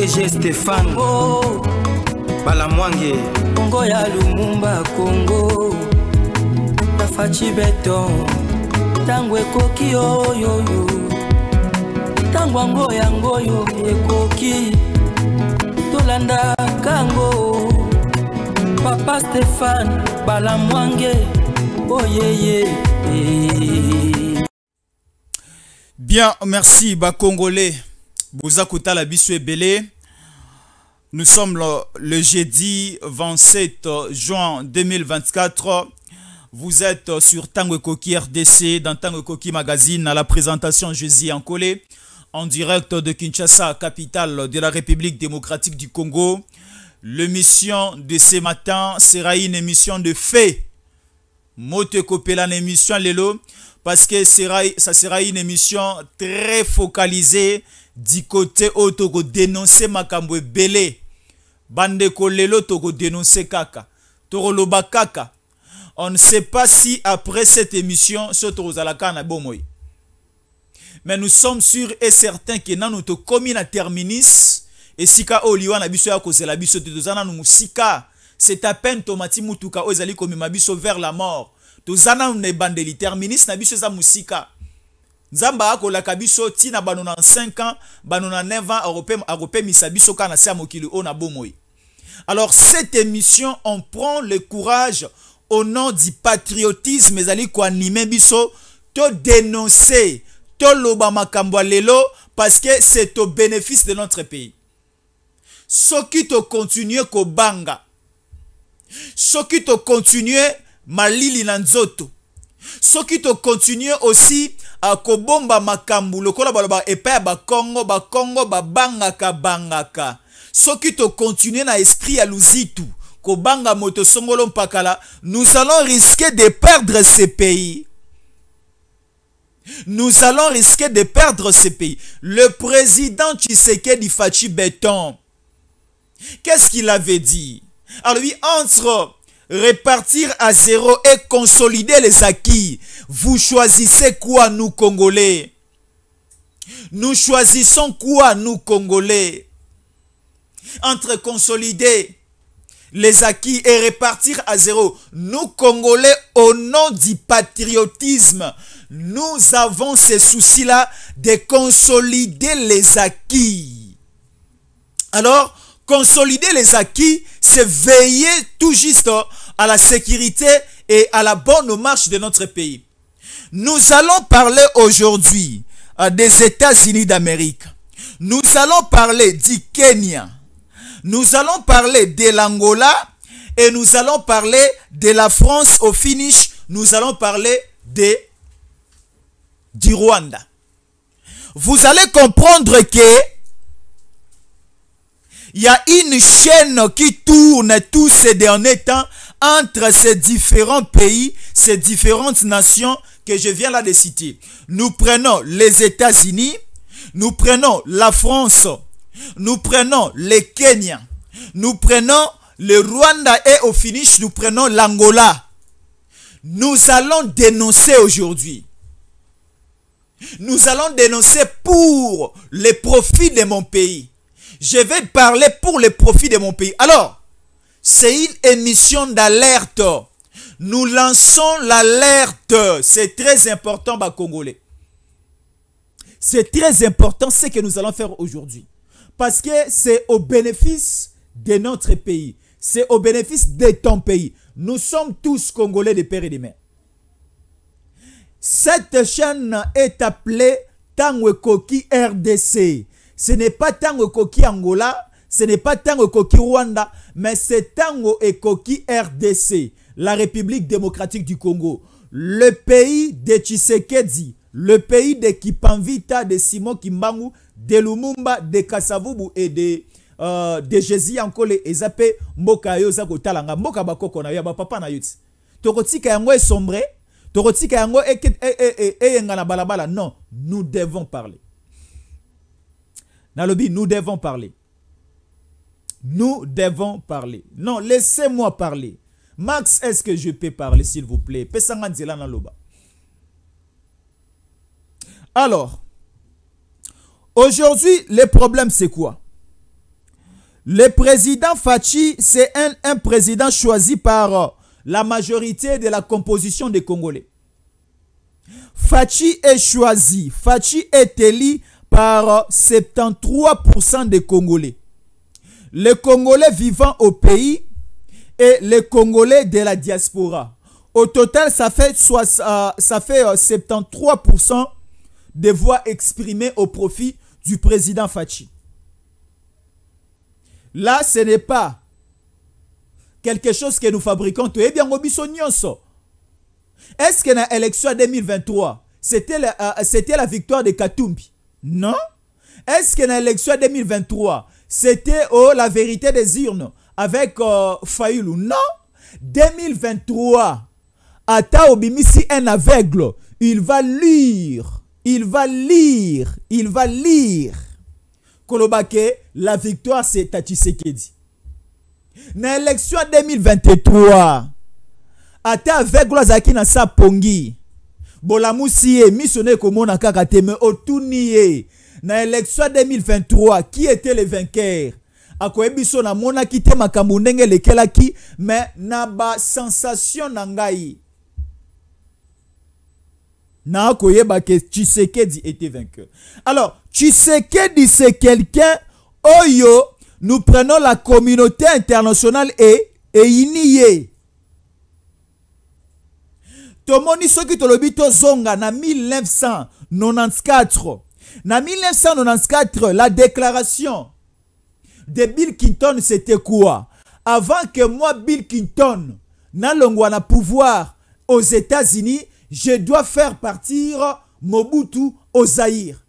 DG Stéphane oh. Bala Mwange Kongo ya Lumumba Kongo Tafachi beton Tango ekoki oyoyo Tango ango yangoyo ekoki Tolanda kango Papa Stéphane Bala Mwange Oyeye oh, yeah, yeah. Bien, merci, bas congolais. la la et Belé. nous sommes le, jeudi 27 juin 2024 vous êtes sur Tango Koki RDC dans Tango Koki Magazine à la présentation Jésus en collé en direct de Kinshasa, capitale de la République démocratique du Congo. L'émission de ce matin sera une émission de faits. Mote Kopela, émission Lelo, parce que ça sera une émission très focalisée dikote oyo dénoncer makambo ebele bandeko lelo dénoncer kaka loba kaka on ne sait pas si après cette émission Soto zalaka na bomoi mais nous sommes sûrs et certains que nanu tokomi na terminis esika oyo liwa na biso ya la biso te toza nou mosika c'est à peine tomati mutuka oyo ezali komema biso vers la mort To nanu ne bandeli terminis na biso eza musika Nzamba akola kabiso tina bano na 5 ans 9 ans akopemisa biso kana se na bomoi alors cette émission on prend le courage au nom du patriotisme ezali koanime biso dénoncer, to makambo l'obama lelo parce que c'est au bénéfice de notre pays Ce qui continuer ko kobanga te continue malili Nanzoto, te continue aussi à kobomba makambo lokola baloba ba Congo, à Congo, ba bangaka soki continue na esprit ya luzitu kobanga moto songolo mpakala nous allons risquer de perdre ce pays nous allons risquer de perdre ce pays. Le président Tshisekedi Fachi Béton, qu'est-ce qu'il avait dit Alors lui, entre répartir à zéro et consolider les acquis. Vous choisissez quoi, nous Congolais Nous choisissons quoi, nous Congolais Entre consolider les acquis et répartir à zéro. Nous Congolais, au nom du patriotisme, nous avons ce souci-là de consolider les acquis. Alors, consolider les acquis, c'est veiller tout juste hein, à la sécurité et à la bonne marche de notre pays. Nous allons parler aujourd'hui euh, des États-Unis d'Amérique. Nous allons parler du Kenya. Nous allons parler de l'Angola et nous allons parler de la France au finish. Nous allons parler de, du Rwanda. Vous allez comprendre que il y a une chaîne qui tourne tous ces derniers temps entre ces différents pays, ces différentes nations que je viens là de citer. Nous prenons les États-Unis, nous prenons la France, nous prenons les Kenya, nous prenons le Rwanda et au finish, nous prenons l'Angola. Nous allons dénoncer aujourd'hui. Nous allons dénoncer pour les profits de mon pays. Je vais parler pour les profits de mon pays. Alors, c'est une émission d'alerte. Nous lançons l'alerte. C'est très important, bah, Congolais. C'est très important ce que nous allons faire aujourd'hui. Parce que c'est au bénéfice de notre pays. C'est au bénéfice de ton pays. Nous sommes tous Congolais de père et de mère. Cette chaîne est appelée Koki RDC. Ce n'est pas Koki Angola. Ce n'est pas Koki Rwanda mais c'est tango ekoki RDC, la République démocratique du Congo, le pays de Tshisekedi, le pays de Kipanvita, de Simon Kimbangu, de Lumumba, de Kasavubu et de euh, de Jésus encore les zappé mboka yo za Talanga, mboka bakoko na yo ba papa na yo ti tokotika yango esombre tokotika yango e, e, e, balabala non nous devons parler nalobi nous devons parler nous devons parler. Non, laissez-moi parler. Max, est-ce que je peux parler, s'il vous plaît Alors, aujourd'hui, le problème, c'est quoi Le président Fachi, c'est un, président choisi par euh, la majorité de la composition des Congolais. Fachi est choisi, Fachi est élu par 73% euh, des Congolais les Congolais vivant au pays et les Congolais de la diaspora. Au total, ça fait, euh, ça fait 73% euh, des voix exprimées au profit du président Fachi. Là, ce n'est pas quelque chose que nous fabriquons. Eh bien, Est-ce que dans l'élection 2023, c'était la, euh, la victoire de Katumbi? Non. Est-ce que dans l'élection 2023, c'était oh, la vérité des urnes avec euh, Fayoulou. Non, 2023, Ata Obimisi, un aveugle, il va lire, il va lire, il va lire. Kolobake, la victoire, c'est Tati Sekedi. Na élection 2023, ata aveugle Zaki na sa pongi. Bolamusi missionné comme on a au na élection 2023 qui était le vainqueur akoyebi biso namonaki te makambo ndenge elekelaki me na basensation na ngai nakoyeba ke tshisekedi était vainqueur alors tu sais tshisekedi c'est quelqu'un oyo nous prenons la communauté internationale et eyini ye tomoni soki tolobi zonga na 1994 en 1994, la déclaration de Bill Clinton, c'était quoi Avant que moi, Bill Clinton, na le pouvoir aux États-Unis, je dois faire partir Mobutu au Zaïre.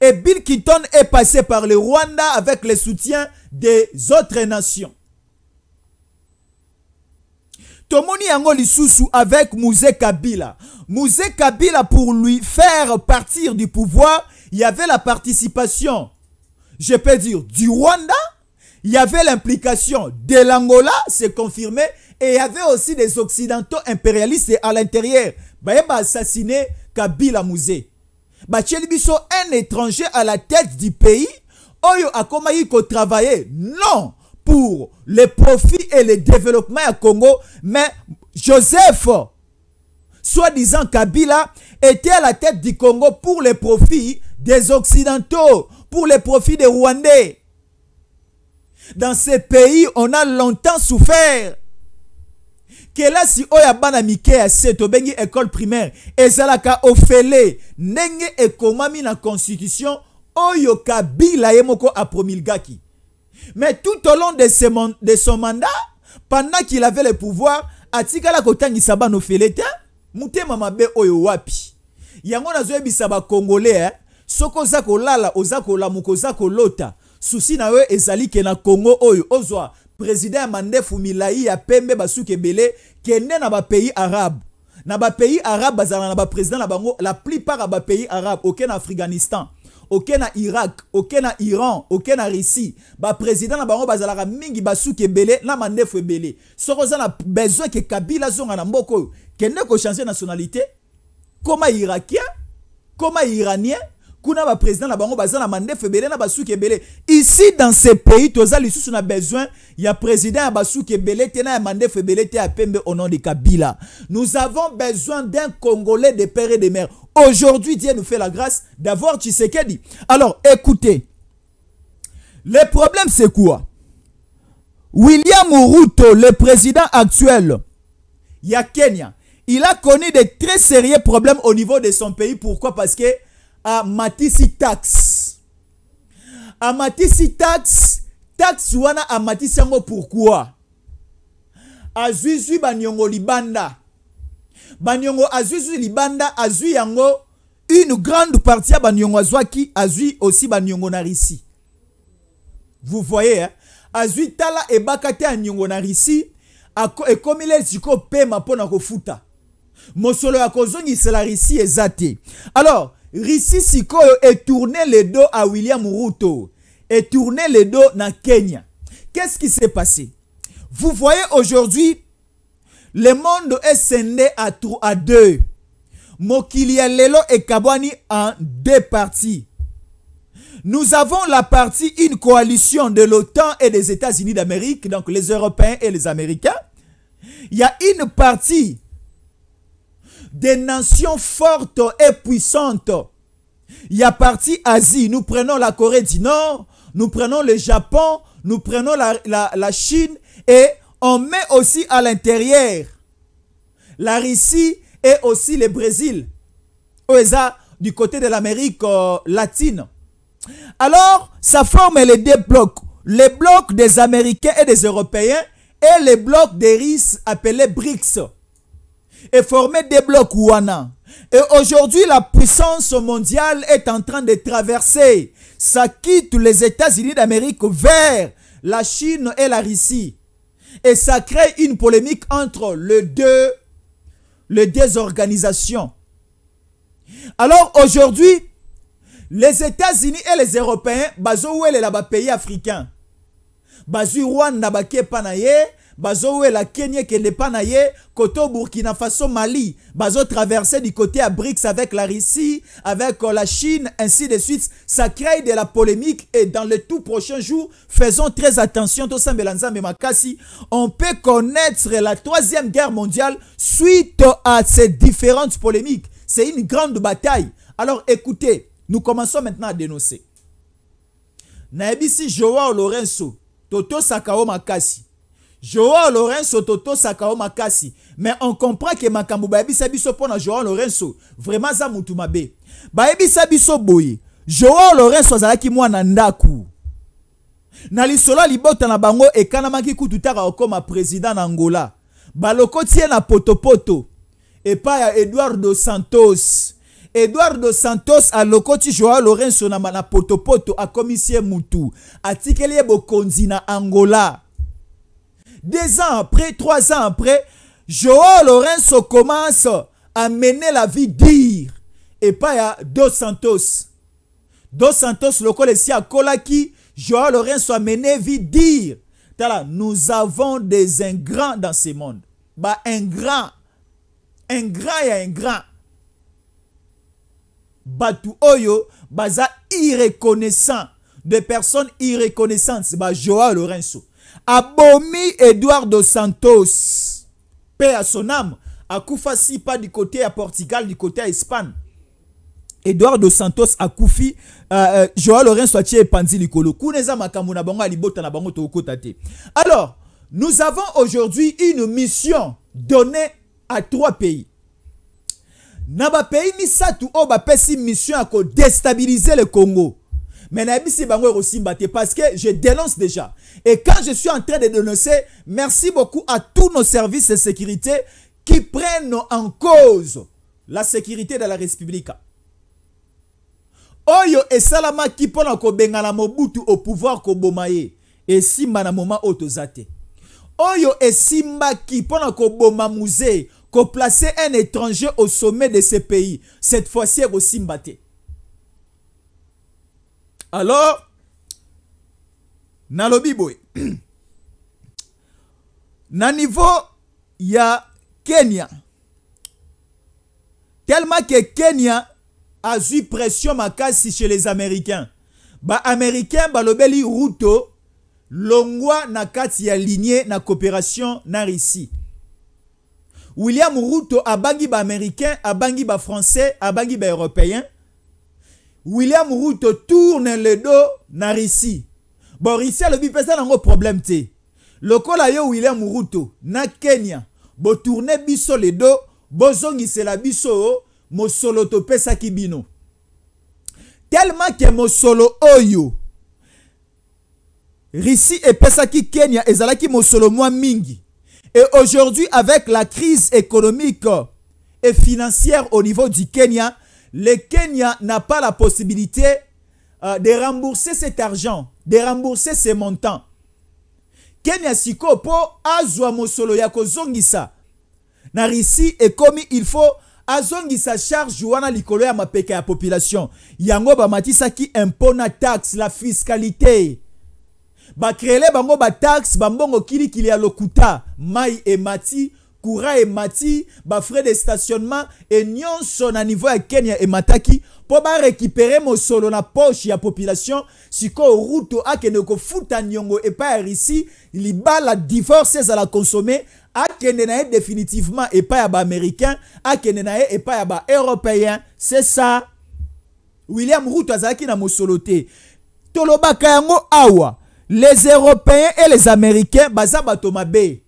Et Bill Clinton est passé par le Rwanda avec le soutien des autres nations tomoni angoli avec Mouzé Kabila Mouze Kabila pour lui faire partir du pouvoir il y avait la participation je peux dire du Rwanda il y avait l'implication de l'Angola c'est confirmé et il y avait aussi des occidentaux impérialistes à l'intérieur bah, ont assassiné Kabila Mouzé bah un étranger à la tête du pays oyo commencé à travailler non pour les profits et le développement à Congo, mais Joseph, soi-disant Kabila, était à la tête du Congo pour les profits des Occidentaux, pour les profits des Rwandais. Dans ce pays, on a longtemps souffert. a oyo bana mike tobengi école primaire ezalaka ofele de ekomami na constitution oyo kabila ye moko mais tout au long de, ce, de son mandat, pendant qu'il avait le pouvoir, atikala kotangisa bana ofelete motema mabe oyo wapi yango nazoyebisa bakongole eh? soki oza kolala oza la zako lota, Susina na ezali ke na kongo oyo Ozoa, président Mande Fumilaï, Peme ya pembe basuki na kende na pays arabe na pays arabe Bazala na président na bango la plupart naba pays arabe aucun afghanistan Ok na irak aucun na iran oke na russie président na bango bazalaka mingi Basou belé na mandefu ebele belé oza na besoin que kabila zonga na mboka ne ko de nationalité koma irakien koma iranien kuna ba président na bango baza mandé mandat febele na basuki ebele ici dans ce pays toza lisusu na besoin ya président ya basuki ebele te a ya mandat febele te pembe au nom de Kabila nous avons besoin d'un congolais de père et de mère aujourd'hui Dieu nous fait la grâce d'avoir Tshisekedi alors écoutez le problème c'est quoi William Ruto le président actuel ya Kenya il a connu de très sérieux problèmes au niveau de son pays. Pourquoi Parce que à matisi tax amatisi tax tax wana matisi yango pourquoi? À ba Banyongo libanda Banyongo à libanda azui yango une grande partie ba qui azwaki azui aussi Banyongo Narisi. vous voyez hein? Azui tala ebaka narici, et et na risi ekomile sikoyo pema mpo na kofuta mosolo ya la risi et zati alors Risi est tourné le dos à William Ruto. tourné le dos dans Kenya. Qu'est-ce qui s'est passé Vous voyez aujourd'hui, le monde est scindé à, à deux. Mokilia Lelo et Kabwani en deux parties. Nous avons la partie, une coalition de l'OTAN et des États-Unis d'Amérique, donc les Européens et les Américains. Il y a une partie des nations fortes et puissantes. Il y a partie Asie, nous prenons la Corée du Nord, nous prenons le Japon, nous prenons la, Chine et on met aussi à l'intérieur la Russie et aussi le Brésil. OESA du côté de l'Amérique euh, latine. Alors, ça forme les deux blocs. Les blocs des Américains et des Européens et les blocs des RIS appelés BRICS et former des blocs Ouana. Et aujourd'hui, la puissance mondiale est en train de traverser. Ça quitte les États-Unis d'Amérique vers la Chine et la Russie. Et ça crée une polémique entre les deux, organisations. Alors aujourd'hui, les États-Unis et les Européens, bazo ou les pays africains, bazo Rwanda, la kenya qui n'est pas burkina faso mali Bazo traversait du côté à brics avec la russie avec euh, la chine ainsi de suite ça crée de la polémique et dans les tout prochains jours faisons très attention lanzambe makasi on peut connaître la troisième guerre mondiale suite à ces différentes polémiques c'est une grande bataille alors écoutez nous commençons maintenant à dénoncer Naebisi joao lorenzo toto sakao makasi Joao Lorenzo Toto Sakao Makasi. Mais on comprend que Makambu Baebi Sabiso pona Joao Lorenzo. Vraiment za mutumabe. Baebi Sabiso boye. Joao Lorenzo Zalaki mwana ndaku. Na li libota na bango ekanamaki kutu tara okoma président n'Angola. Balokotie na potopoto. pa ya Eduardo Santos. Eduardo Santos a Lokoti Joao Lorenzo na, na potopoto commissaire mutu. Atikeli bo na Angola. Deux ans après, trois ans après, Joao Lorenzo commence à mener la vie dire. Et pas à Dos Santos. Dos Santos, le collègue à Kolaki, Joao Lorenzo a mené vie dire. nous avons des ingrats dans ce monde. Bah, un grand et un grand. Oyo, Baza irreconnaissant. Des personnes irreconnaissantes. Bah, Joao Lorenzo abomi Eduardo Santos paix à son âme akufa si pas du côté à Portugal du côté à Espagne Eduardo Santos akufi Koufi, euh, euh, Joao Lorenzo Soitier et Panzi Likolo kuneza Makamuna na alibota na bango alors nous avons aujourd'hui une mission donnée à trois pays Naba misa misatu oba pesi mission à déstabiliser le congo mais Nabisi Bango Rosimbate, parce que je dénonce déjà. Et quand je suis en train de dénoncer, merci beaucoup à tous nos services de sécurité qui prennent en cause la sécurité de la République. Oyo et Salama qui pendant ko mobutu au pouvoir ko Et simba na moma Oyo et simba qui pendant que boma placer un étranger au sommet de ce pays. Cette fois-ci, Rosimbate. Alors, nalobi boye na niveau ya kenya tellement que kenya a eu pression makasi chez les américains ont balobeli ruto longwa na kati ya na coopération na ici. william ruto a ba Français, a Français, ba Européen. William Ruto tourne le dos dans Rissi. Bon, Rissi a le bipesa problèmes. problème te. a yo William Ruto na Kenya, bo tourne biso le dos, bo la biso o, mosolo to pesa kibino. Tellement que solo oyo Risi et pesaki Kenya mo e mosolo moi mingi. Et aujourd'hui avec la crise économique et financière au niveau du Kenya, le Kenya n'a pas la possibilité euh, de rembourser cet argent, de rembourser ces montants. Kenya siko po azwa mosolo ya kozongisa. Na risi komi il faut azongisa charge wana likolo ya mapeka ya population. Yango ba matisaki ki tax taxe la fiscalité. Ba krele bango ba taxe bambongo kili kili ya lokuta mai et mati et Mati ba des de stationnement nyon son à niveau à kenya et ba récupérer mon solo na y ya population si ko ruto et et niongo il y ba la divorce la consommer akende na nae définitivement et pa ya américain akende na et à ya européen c'est ça william ruto zaki na mosolo te ba awa les européens et les américains baza bato mabe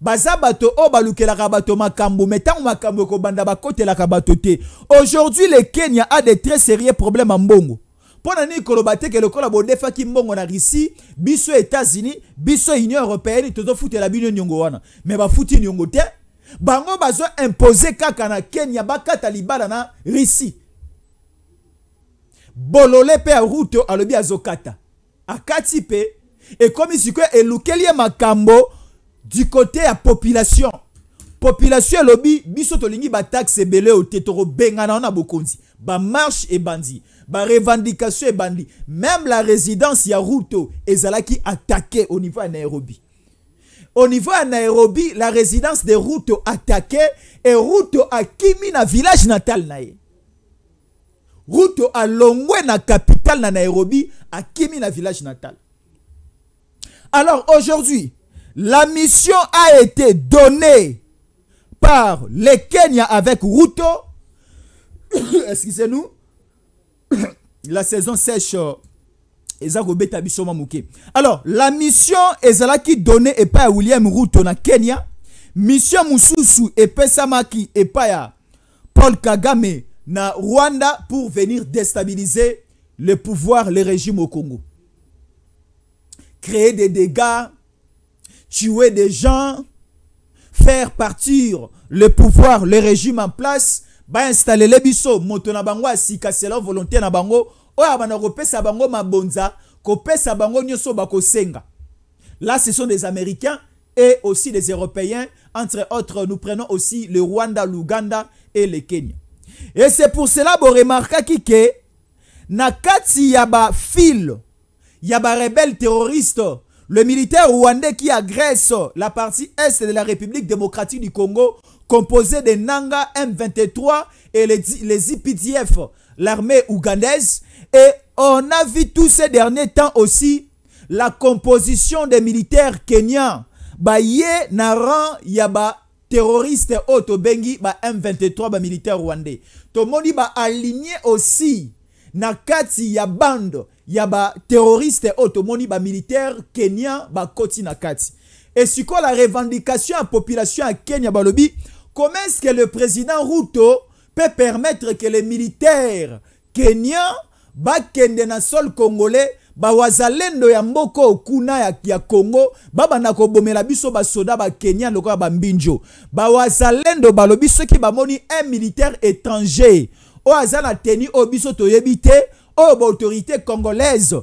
baza bato o balukelaka bato makambo mais ntango makambo ekobanda bakotelaka bato te aujourd'hui le kenya a de très sérieux problèmes à mbongo mpo na nini koloba te ke lokola bondefaki mbongo na russie biso états-unis biso union européenne tozofutela bino niongo wana me bafuti niongo te bango impose kaka na kenya bakata libala na russie bolole mpe route rute alobi azokata akati mpe ekomi sikoyo elukeli ye makambo du côté à population population l'obi biso tolingi bataxe ebele Ba marche et bokonzi Ba revendication et bandi. même la résidence ya ruto qui attaqué au niveau à nairobi au niveau de nairobi la résidence de ruto attaqué et ruto Kimi na village natal nae. à a dans na capitale na nairobi Kimi na village natal alors aujourd'hui la mission a été donnée par les Kenya avec Ruto. Excusez-nous. La saison sèche. Euh, Alors, la mission qui donnée et pas à William Ruto na Kenya. Mission Mususu et Pesamaki et pas euh, Paul Kagame na Rwanda pour venir déstabiliser le pouvoir, le régime au Congo. Créer des dégâts tuer des gens, faire partir le pouvoir, le régime en place, installer les bisous, moto na bango nabango leur volonté na bango, oya bana kopesa bango mabonza, kopesa bango nyoso Là, ce sont des Américains et aussi des Européens. Entre autres, nous prenons aussi le Rwanda, l'Ouganda et le Kenya. Et c'est pour cela que remarquez que nakati yaba ya yaba rebelle terroriste le militaire rwandais qui agresse la partie est de la République démocratique du Congo, composée des Nanga M23 et les, les IPDF, l'armée ougandaise. Et on a vu tous ces derniers temps aussi la composition des militaires kenyans. Baye naran, yaba, terroriste, bengi ba M23, ba militaire rwandais. Tomoni, ba aligné aussi, nakati, ya bande, Yaba y a ba terroriste otomoni ba militaire kenyan ba koti na kati et quoi la revendication à population à Kenya balobi comment est-ce que le président Ruto peut permettre que les militaires kenyans kende na sol congolais wazalendo ya mboko okuna ya, ya congo babanda bomela biso basoda wazalendo ba bambinjo wazalendo balobi ba moni un militaire étranger o azana teni oyo biso yebite. Oh, autorité congolaise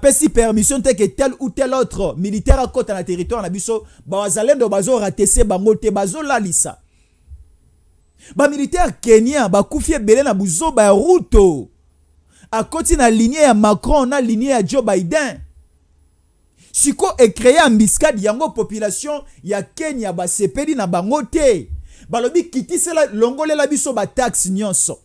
pesi permission te que tel ou tel autre militaire à akɔta na territoire na biso bazo bazoratese bango te militaire militaire kenya bakufi belé na ba route. à côté na linie à macron na linie à joe biden siko créé ambiscade yango population ya kenya sepeli na bango te balobi longole la biso taxe nyonso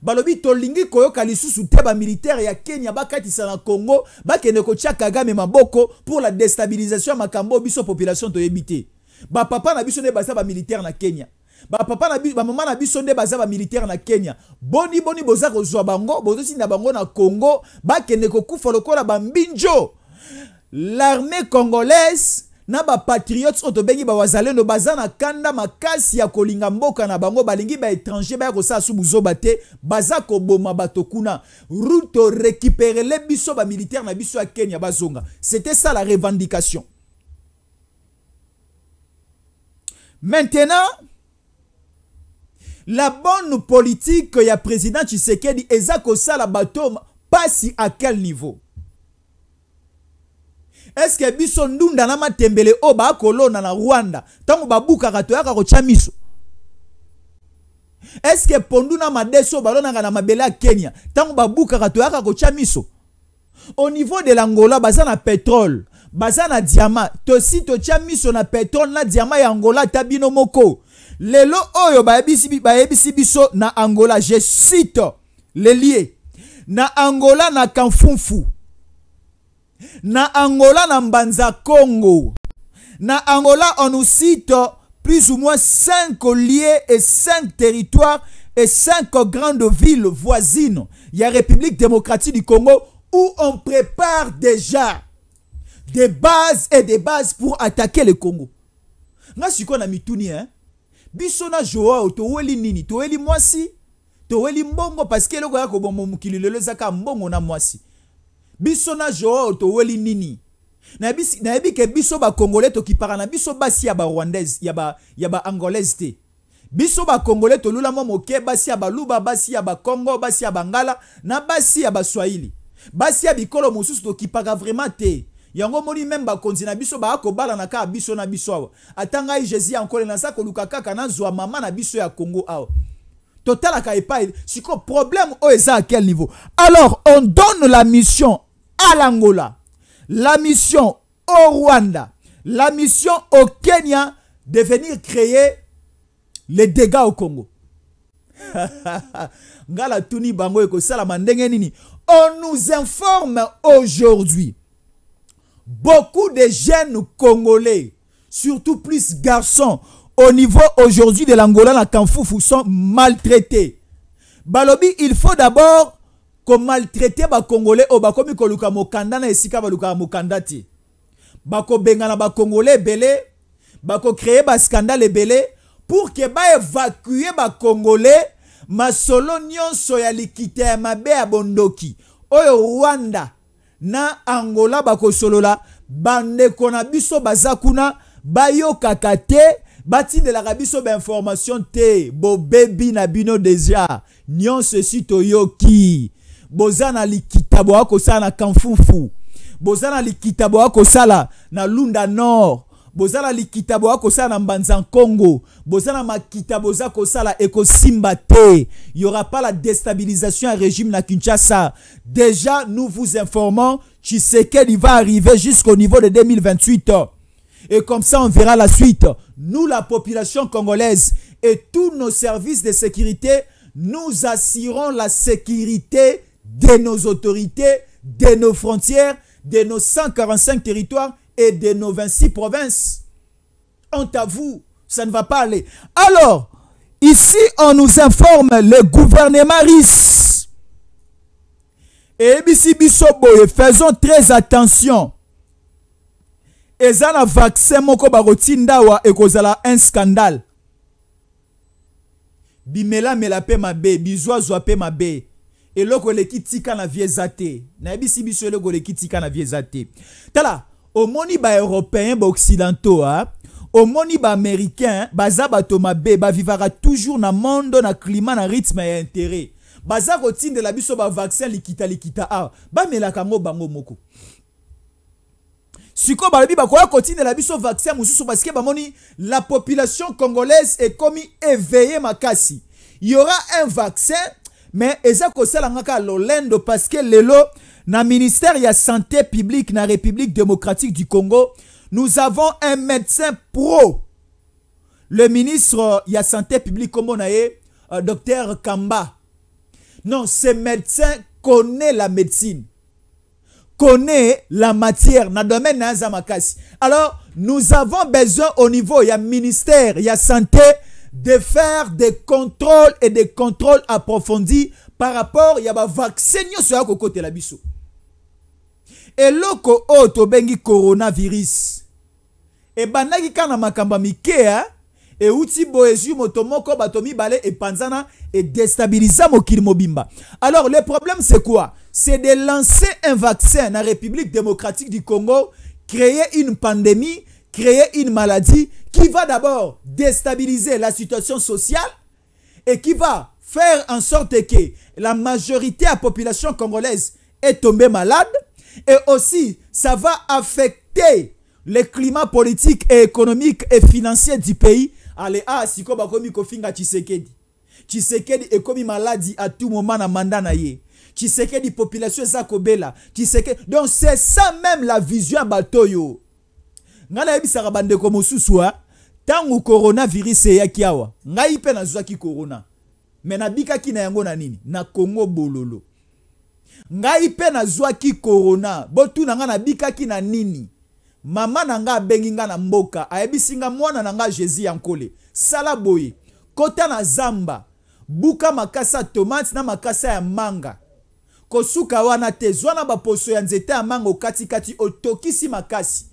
balobi tolingi koyoka lisusu te militaire ya kenya bakatisa na congo bakende kotia kagame maboko pour la destabilisation makambo biso population yebite. Ba papa na biso ne baza militaire na kenya Ba papa na biso maman na biso ne baza militaire na kenya boni boni boza kozwa bango na bango na congo bakende kufa lokola bambinjo l'armée congolaise na patriotes oyo tobengi bawazalendo baza bazana kanda makasi ya kolinga mboka na bango balingi baétranger ba kosala su buzoba te baza route bato kuna rute orécupérele biso militaire na biso ya kenya bazonga c'était ça la revendication maintenant la bonne politique ya président tshisekedi eza kosala bato pasi à quel niveau eske biso ndunda na matembele oyo baakolona na rwanda ntango babukaka toyaka kotya miso eske pondu na madesi oyo balonaka na mabele ya kenya ntango babukaka toyaka kotya miso au niveau de l'angola baza na petrole baza na diama tosi totya miso na petrole na diama ya angola ata bino moko lelo oyo bayebisi bayebisi biso na angola je cite lelie na angola na kanfunfu na Angola na Mbanza Congo na Angola on nous plus ou moins 5 lieux et 5 territoires et 5 grandes villes voisines il y a République démocratique du Congo où on prépare déjà des bases et des bases pour attaquer le Congo nga a na mituni hein Bisona na joao nini toweli mwasi toweli mbongo parce que eloko ya koboma mokili mbongo na mwasi biso na joor toweli nini nayebi ke biso bacongolais tokipaka na biso basi ya barwandaise ya ya ba te biso bacongolais tolula mwa moke basi ya baluba basi ya bakongo basi ya bangala na basi ya baswahili basi ya bikolo mosusu tokipaka vraiment te yango moni meme bakonzi na biso baya kobalana kaka biso na biso awa ata ngai jésus ankole naza koluka kaka nazwa mama na biso ya kongo awa totalaka epai siko problème oyo eza à quel niveau alors on donne la mission à l'Angola, la mission au Rwanda, la mission au Kenya de venir créer les dégâts au Congo. On nous informe aujourd'hui. Beaucoup de jeunes congolais, surtout plus garçons, au niveau aujourd'hui de l'Angola, la Kanfoufou, sont maltraités. Balobi, il faut d'abord ba bakongole oyo oh, bakomi koluka mokanda na esika balukaka mokanda belé bele, ko créer ba scandale belé pour ke baevakue bakongole Congolais, ma ya likita ya mabe ya bondoki oyo rwanda na angola bakosolola bande na biso baza kakate, Bati de la biso information te bobebi na bino deja nion ceci toyoki il lunda nord makita y aura pas la déstabilisation à régime na kinshasa déjà nous vous informons sais qu'elle va arriver jusqu'au niveau de 2028 Et comme ça, on verra la suite. Nous, la population congolaise et tous nos services de sécurité, nous assurons la sécurité de nos autorités, de nos frontières, de nos 145 territoires et de nos 26 provinces. On à vous, ça ne va pas aller. Alors, ici, on nous informe le gouvernement RIS. Et Bissoboye, faisons très attention. Et ça, la vaccin, moko et un scandale. Bimela, mela ma bé, eloko eleki tika na vie eza te nayebisi biso eloko eleki tika na vie eza te tala omoni baeuropéen au ah, a omoni américain, baza bato mabe vivara toujours na mondo na climat na rythme et intérêt baza la biso vaccin likita likita awa ah, bamelaka ba bango moko kwa balobi de la biso vaccin mosusu ba moni, la population congolaise ekomi éveillé makasi y aura un vaccin mais eza kosalanga kaka lolendo parce que lelo na ministère a santé publique la république démocratique du congo nous avons un médecin pro le ministre la santé publique comme a euh, docteur kamba non ce médecin connaît la médecine connaît la matière na domaine de makasi alors nous avons besoin au niveau du ministère la santé de faire des contrôles et des contrôles approfondis par rapport sur le côté ya kokotela et eloko auto le coronavirus et banaki kana makamba ya et ya euti batomi qui panzana et de mobimba alors le problème c'est quoi c'est de lancer un vaccin la république démocratique du congo créer une pandémie créer une maladie qui va d'abord déstabiliser la situation sociale et qui va faire en sorte que la majorité de la population congolaise est tombée malade et aussi ça va affecter le climat politique et économique et financier du pays. Allez, ah, si comme komi kofinga Tshisekedi. Tshisekedi est comme maladie à tout moment na mandana ye. Tshisekedi population zakobela. donc c'est ça même la vision batoyo. ngai nayebisaka bandeko mosusu a ah, ntango coronavirus eyaki awa ngai mpe nazwaki corona me nabikaki na yango na nini na kongo bololo ngai mpe nazwaki corona botuna ngai nabikaki na nini mama na ngai abengi ngai na mboka ayebisi nga mwana na ngai jésus ya nkole sala boye kota na zamba buka makasa ya tomate na makasa ya manga kosuka wana te zwa na baposo ya nzete ya manga okatikati otokisi makasi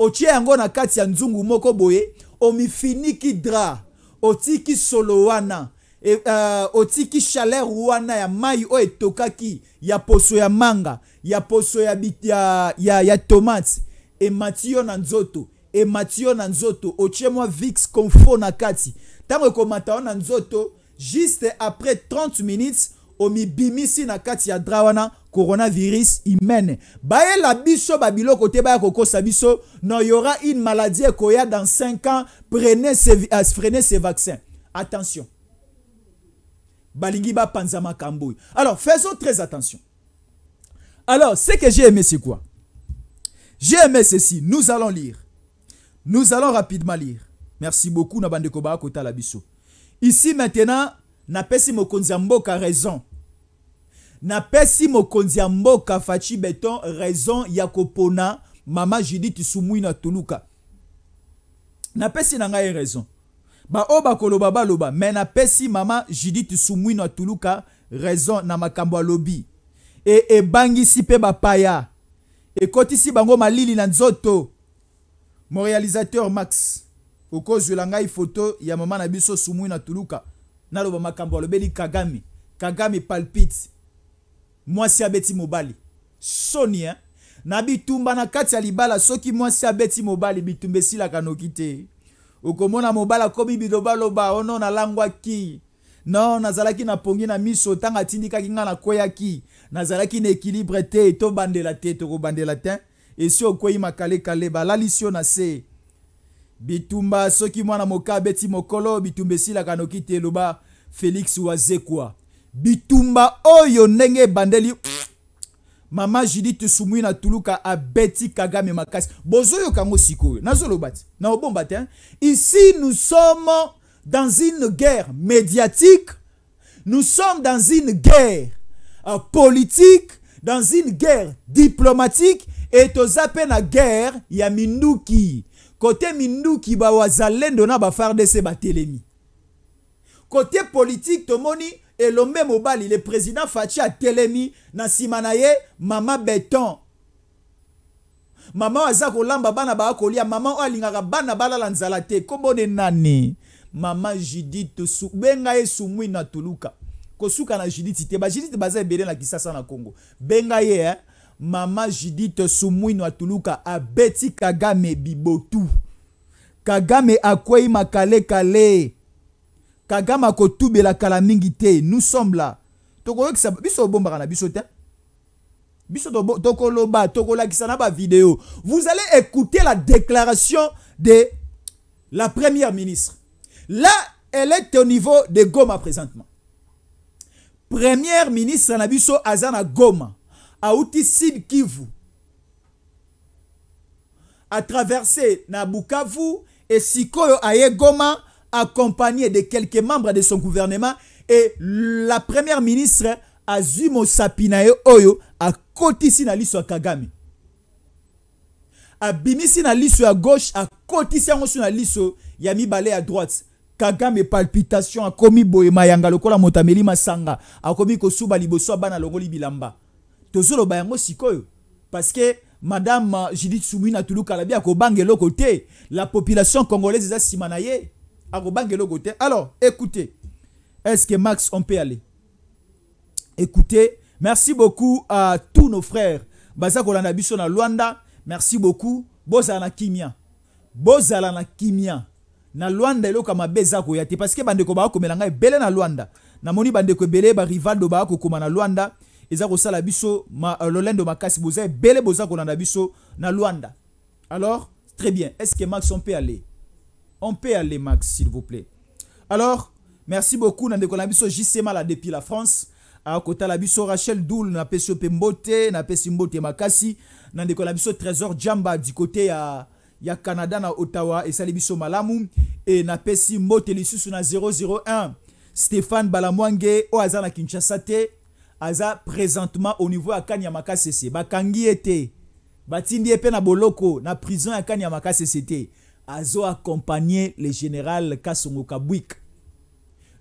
otie yango na kati ya nzungu moko boye omifiniki dra otiki solo wana e, uh, otiki chaleur wana ya mai oyo etokaki ya poso ya manga ya poso ya, ya, ya, ya tomate emati yo na nzoto emati yo na nzoto otie mwa vix confo na kati ntango ekomata yo na nzoto juste après 30 minutes omibimisi na kati ya dra wana coronavirus il mène. biso babilo y aura une maladie koya dans 5 ans prenez ces euh, vaccins. Attention. panzama Alors faisons très attention. Alors ce que j'ai aimé c'est quoi J'ai aimé ceci, nous allons lire. Nous allons rapidement lire. Merci beaucoup na kota la Ici maintenant na raison. Na pesi mokonzi ya mboka fachi beton raison ya kopona mama judith Sumui na napesi na ngai raison loba. Mais baloba me pesi mama judith na Toulouka, raison na makambo alobi e ba paya koti si bango malili na mon réalisateur max de ngai photo ya mama na biso sumui na tuluka naloba makambo lobi kagami, kagami palpite mwasi abeti mobali soni hein? na bitumba na kati ya libala soki mwasi abeti mobali bitumba esilaka noki te okomona mobali akomi bilobaloba oh ono nalangwaki non nazalaki na pongi na miso ntango atindikaki ngai nakweyaki nazalaki na ekilibre te tobandela te tokobandela te esi okweyi makalekale balalisi yo na se bitumba soki mwana moka abeti mokolo bitumba esilaka noki te eloba félix wazekwa bitumba oyo nenge bandeli mama judith soumoui na tuluka abeti kagame makasi bozoyoka yango na nazoloba te na obomba te hein. ici nous sommes dans une guerre médiatique nous sommes dans une guerre euh, politique dans une guerre diplomatique et toza pe na guerre ya Kote kote ba bawazalendo na bafardese batelemi kote politique tomoni elombe mobali le président faci atelemi na nsima na ye mama beton mama oyo aza kolamba bana baa kolia mama oyo alingaka bana balala nzala te kombone nani mama judith benga ye sumwi na toluka kosuka na judith te bajudith baza ebele na kisasa na congo benga ye eh? mama judith sumwino atuluka abeti kagame bibotu kagame akwei makalekale kagama kotubela kala mingi te nous sommes là biso biso hein? tokoloba na vous allez écouter la déclaration de la première ministre là elle est au niveau de goma présentement première ministre na biso aza na goma auti sud kivu traversé na bukavu esikoyo aye goma accompagné de quelques membres de son gouvernement et la première ministre Azumo Sapinae Oyo a cotisé na liso Kagame a Abimisi na liso à gauche a koti yango na liso Yami à droite. Kagame palpitation a komi boye mayanga lokola motameli masanga a komi kosuba liboso bana longoli bilamba. Tozolo bayango sikoyo parce que madame Judith Soumina Touloukala bien ko bangelo côté la population congolaise est simanaye. Alors, écoutez. Est-ce que Max, on peut aller Écoutez, merci beaucoup à tous nos frères. Baza Kolanda na Luanda, merci beaucoup. Bozala Kimia. Boza na Kimia. Na Luanda eloka mabeza koyate parce que bande ko ba komelanga belé na Luanda. Na moni bande ko belé ba rival do ba ko na Luanda. Eza ko sala biso ma euh, lolendo makasi boza belé boza kolanda biso na Luanda. Alors, très bien. Est-ce que Max on peut aller on peut aller, Max, s'il vous plaît. Alors, merci beaucoup. Nandekona biso JC Mala depuis la France. À côté la biso Rachel Doul, na peso pembote, na pesi mbote makasi. Nandekona biso Trésor Jamba du côté à euh, ya Canada na Ottawa et salibiso malamu et na pesi mbote lisusu na 001. Stéphane Balamwange o aza na Kinshasa aza présentement au niveau à Kanya Makasese. Bakangi ete. Batindi epe na boloko na prison à Kanya Makasese te. Azo accompagner le général Kasongo Kabwik,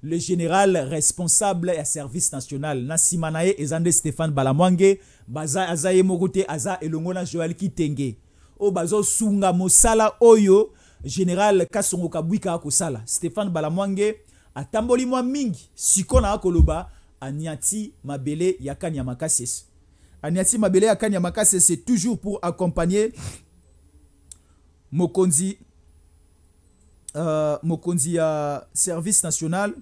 le général responsable et service national. Nassimanae et Ezande Stéphane Balamwange, Baza Azaye Mokote, Aza Elongona Joel Kitenge. O Bazo Sunga Mosala Oyo, général Kasongo Kabwik Sala. Stéphane Balamwange, Atamboli moi Sikona Sikona Akoloba, Aniati Mabele Yakanya Makases. Aniati Mabele Yakanya c'est toujours pour accompagner Mokonzi euh, service national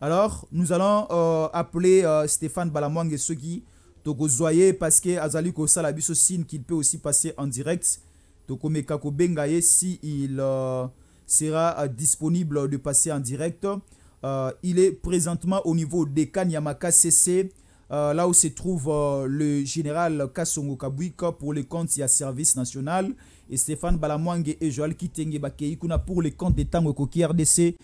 alors nous allons euh, appeler euh, Stéphane Balamwang et ceux qui vous voyez parce que azali vu ce signe qu'il peut aussi passer en direct tokomeka kobenga si il euh, sera disponible de passer en direct il est présentement au niveau des Kanyamaka CC là où se trouve le général Kasongo Kabuika pour les comptes et service national et Stéphane Balamwange et Joël Kitenge pour les comptes des Tango Koki RDC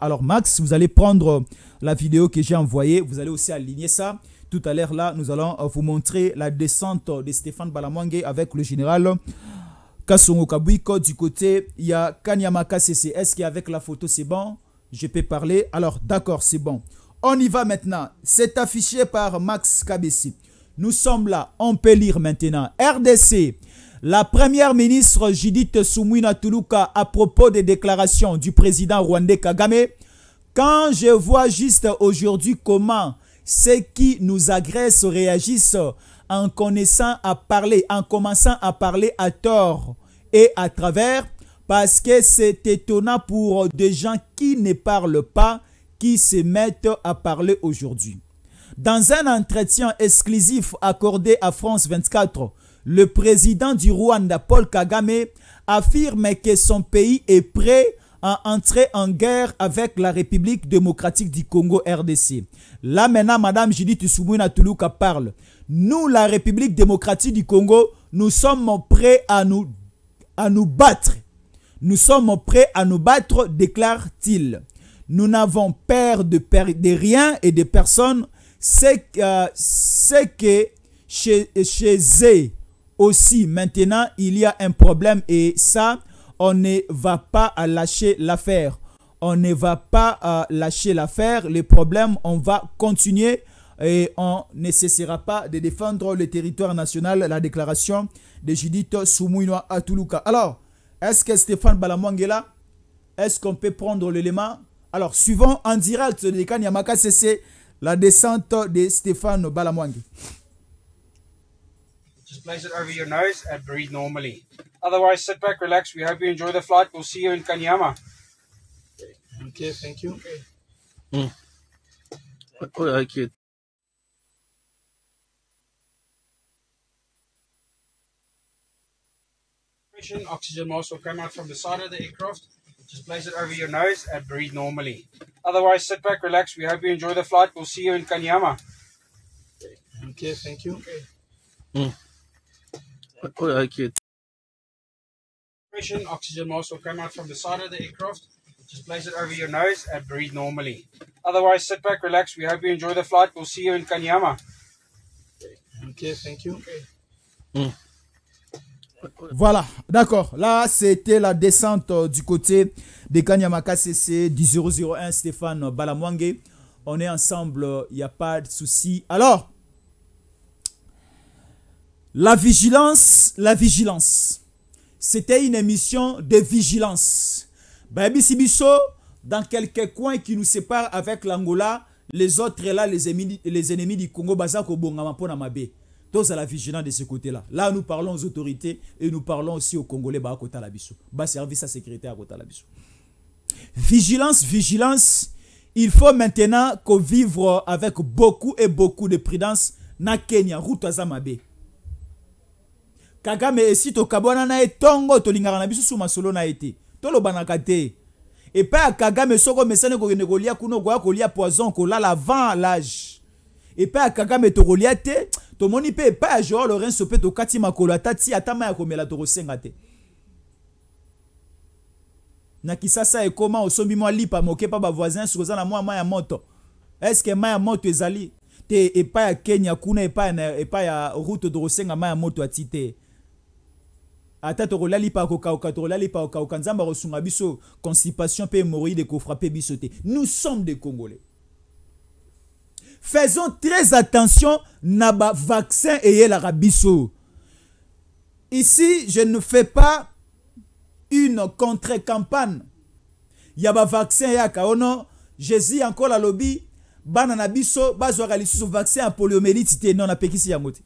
Alors Max, vous allez prendre la vidéo que j'ai envoyée, vous allez aussi aligner ça. Tout à l'heure là, nous allons euh, vous montrer la descente de Stéphane Balamwange avec le général Kassongo Kabuiko du côté, il y a Kanyamaka CCS qui avec la photo, c'est bon. Je peux parler. Alors d'accord, c'est bon. On y va maintenant. C'est affiché par Max Kabessi. Nous sommes là, on peut lire maintenant. RDC, la première ministre Judith Soumouina-Toulouka, à propos des déclarations du président rwandais Kagame, quand je vois juste aujourd'hui comment ceux qui nous agressent réagissent en connaissant à parler, en commençant à parler à tort et à travers, parce que c'est étonnant pour des gens qui ne parlent pas, qui se mettent à parler aujourd'hui. Dans un entretien exclusif accordé à France 24, le président du Rwanda, Paul Kagame, affirme que son pays est prêt à entrer en guerre avec la République démocratique du Congo RDC. Là maintenant, Madame Judith Soumouna Toulouka parle. Nous, la République démocratique du Congo, nous sommes prêts à nous, à nous battre. Nous sommes prêts à nous battre, déclare-t-il. Nous n'avons peur de, rien et de personne. C'est euh, que chez, chez eux, aussi. Maintenant, il y a un problème et ça, on ne va pas lâcher l'affaire. On ne va pas euh, lâcher l'affaire. Les problèmes, on va continuer et on ne cessera pas de défendre le territoire national, la déclaration de Judith à Toulouka. Alors, est-ce que Stéphane Balamwang est là Est-ce qu'on peut prendre l'élément Alors, suivant en direct de Yamaka, c'est la descente de Stéphane Balamwang. place it over your nose and breathe normally. Otherwise, sit back, relax. We hope you enjoy the flight. We'll see you in Kanyama. Okay, thank you. Okay. Mm. I like it. Oxygen mask will come out from the side of the aircraft. Just place it over your nose and breathe normally. Otherwise, sit back, relax. We hope you enjoy the flight. We'll see you in Kanyama. Okay, thank you. Okay. Mm. Oh, okay. Oxygen mask will come out from the side of the aircraft. Just place it over your nose and breathe normally. Otherwise, sit back, relax. We hope you enjoy the flight. We'll see you in Kanyama. Okay, thank you. Okay. Mm. Voilà, d'accord. Là, c'était la descente euh, du côté de Kanyamaka CC du 001 Stéphane Balamwange. On est ensemble, il euh, n'y a pas de souci. Alors, la vigilance, la vigilance. C'était une émission de vigilance. Baby dans quelques coins qui nous séparent avec l'Angola, les autres là, les ennemis, les ennemis du Congo, Bazako, Bongamapona mabe. Tous à la vigilance de ce côté-là. Là, nous parlons aux autorités et nous parlons aussi aux Congolais, Kota Bas service à sécurité à Kota l'Abysso. Vigilance, vigilance. Il faut maintenant qu'on vivre avec beaucoup et beaucoup de prudence na Kenya, route à Zamabe kagame esi tokabwana na ye ntongo tolingaka na biso su masolo na te ya kagame soko mesani kokende kolia kuna okoya kolia poison kolala avant lage epai ya kagame tokolia te tomoni mpe epai ya joao lorenso mpe tokati makolo ata ti ata mai ya komela tokosenga te na kisasa ekóma osombi mwa lipa moke pa ba voisin oza na mwa ma ya moto eske maya ya moto ezali te epai ya kenya kuna epai ya route tokosenga ma ya moto ati te ata tokolalipa kokauka tokolalipa kokauka nzambe akosunga biso constipation mpe hémorroïde ekofrappe biso te nous sommes des congolais faisons très attention na bavaccin eyelaka biso ici je ne fais pas une contre-campagne ya bavaccin eyaka ono jésus encore alobi bana na biso bazwaka lisusu vaccin ya poliomélite te non apekisi yango te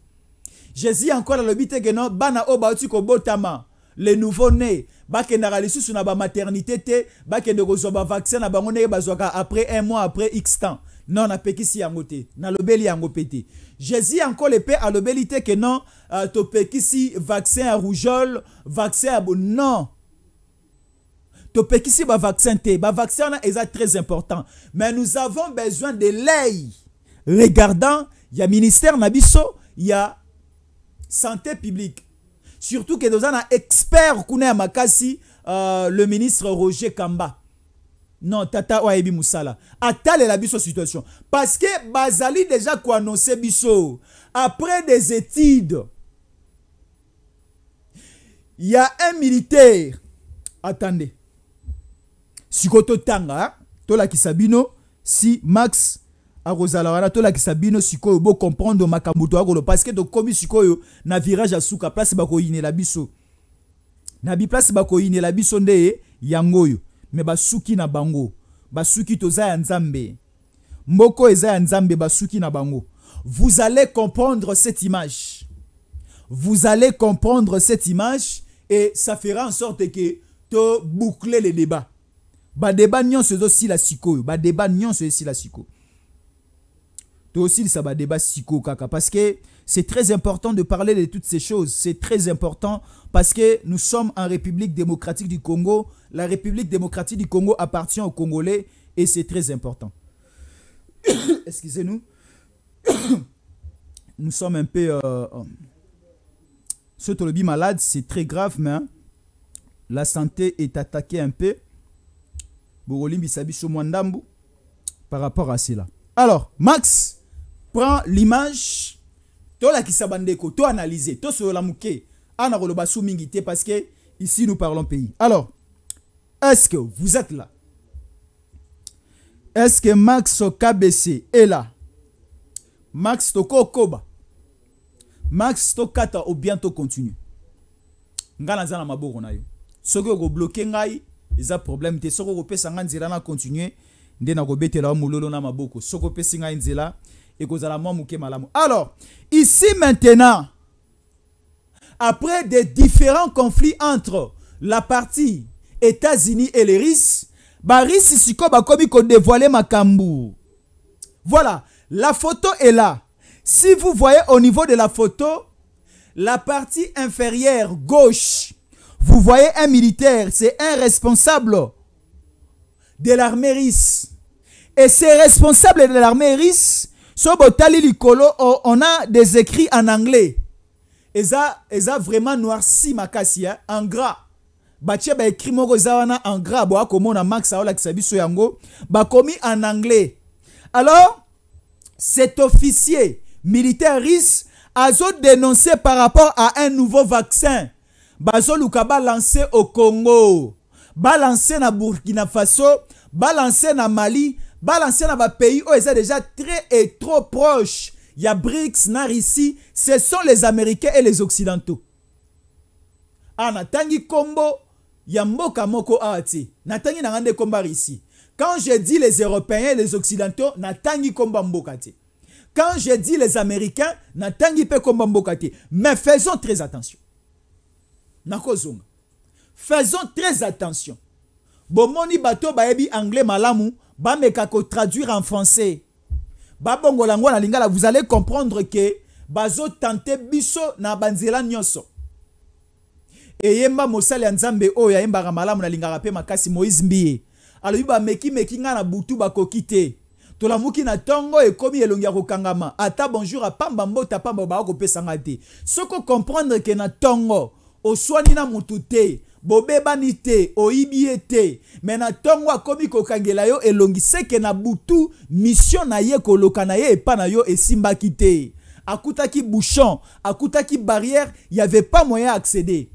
jésus encore à te que non bana oyo botama le nouveau né bakendaka lisusu na maternité, te bakende kozwa vaccin na bango ba bazwaka après un mois après x temps non na napekisi yango te nalobeli yango mpe te jésus ankole mpe à te que non uh, si vaccin à rougeole vaccin à bo non topekisi bavaccin te vaccin na est très important mais nous avons besoin de l'œil regardant ya ministère na biso ya santé publique. Surtout que nous avons un expert à Makassi, euh, le ministre Roger Kamba. Non, tata Waebi Moussala. Atale la biso situation. Parce que Bazali déjà quoi annoncé Après des études, il y a un militaire. Attendez. Sikoto Tanga, Tola sabino, si Max akozala wana tolakisa bino sikoyo bokomprendre makambo parce parceke tokomi sikoyo na virage ya suka place bakoyinela biso na biplace bakoyinela biso nde yango oyo me basuki na bango basuki toza ya nzambe mboko eza ya nzambe basuki na bango vous allez comprendre cette image vous allez comprendre cette image et ça fera en sorte que to boucler le débat badébat nyonso ezosila sikoyo c'est aussi la sikoyo aussi ça va débat Siko kaka parce que c'est très important de parler de toutes ces choses, c'est très important parce que nous sommes en République démocratique du Congo, la République démocratique du Congo appartient aux Congolais et c'est très important. Excusez-nous. nous sommes un peu euh, ce euh, malade, c'est très grave mais hein, la santé est attaquée un peu. Borolim Mwandambu par rapport à cela. Alors, Max, prend l'image toi qui analyser toi sur la moke ana ah, koloba sou mingité parce que ici nous parlons pays alors est-ce que vous êtes là est-ce que max kbc est là max tokokoba max tokata ou bientôt continue? nga naza maboko na yo soki okobloke ngai eza problème te soki okopesa ngai nzela na continue nde nakobetela yo mololo na maboko Soko opesi ngai nzela alors, ici maintenant, après des différents conflits entre la partie États-Unis et les RIS, Baris Sissiko Bakomi ko dévoilé Makambu. Voilà, la photo est là. Si vous voyez au niveau de la photo, la partie inférieure gauche, vous voyez un militaire, c'est un responsable de l'armée RIS. Et ces responsable de l'armée RIS, so botali on a des écrits en anglais Ils ont vraiment noirci ma hein? en gras Ils ont écrit mon en gras on a max biso yango commis en anglais alors cet officier militaire russe a dénoncé par rapport à un nouveau vaccin ba lancé au congo lancé na burkina faso lancé na mali balancer dans votre pays où ils déjà très et trop proches. Il y a BRICS, NAR ce sont les Américains et les Occidentaux. Ah, tangi combo, il y a Je Moko Aati. Natangi comme Kombar ici. Quand je dis les Européens et les Occidentaux, Natangi Komba Mbokati. Quand je dis les Américains, Natangi Pe Komba Mbokati. Mais faisons très attention. Faisons très attention. Bomoni Bato Baebi Anglais Malamu, kako traduire en français bongo lango na lingala vous allez comprendre que bazo tante biso na banzela nyoso. anzambe yemba ya nzambe oyo ramala na nalingaka ma makasi moïse mbiye meki meki nga na butu ba te tolamuki na tongo komi komi ya kokangama ata bonjour apamba mbota pamba pe sangate. Soko comprendre que na tongo, oswani na motu te bobebani te oyibi ye te me na ntongo kokangela yo elongiseke na butu mission na ye e na ye epa na yo esimbaki te ki bouchon akutaki barrière avait pas moyen accéder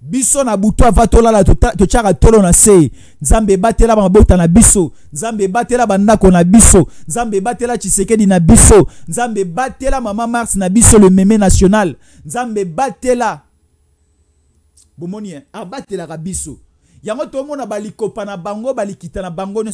biso na butu ava tolala tota, totyaka tolo na se nzambe ebatela mabota na biso nzambe ebatela bandako na biso nzambe ebatela chisekedi na biso nzambe ebatela mama mars na biso le meme national nzambe ebatela eh. Ah, yango tomona na bango bango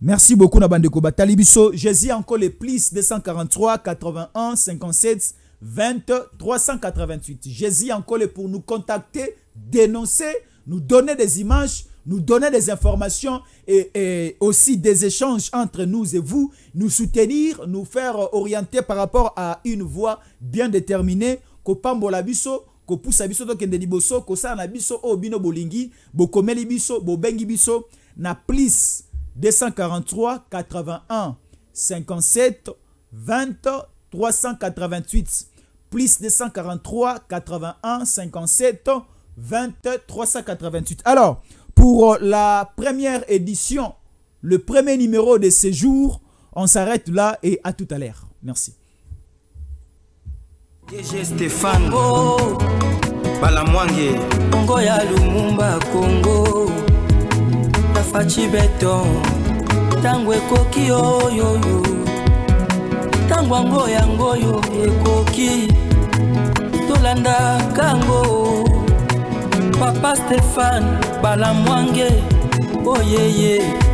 merci beaucoup na bandeko batali biso jésus encore le plus 243 81 57 20 388 jésus encore pour nous contacter dénoncer nous donner des images nous donner des informations et, aussi des échanges entre nous et vous, nous soutenir, nous faire orienter par rapport à une voie bien déterminée, Kopambo Labiso, kopusa biso tokende liboso kosala na biso bino bolingi bokomeli biso bobengi biso na plus 243 81 57 20 388 plus 243 81 57 20 388 alors pour la première édition le premier numéro de séjour on s'arrête là et à tout à l'heure merci DG Stéphane oh, Bala Mwange Kongo ya Lumumba Kongo Tafachi beton Tango ekoki oyo yo Tango ango yango yo ekoki Tolanda kango Papa Stéphane Bala Mwange Oyeye oh, yeah, yeah.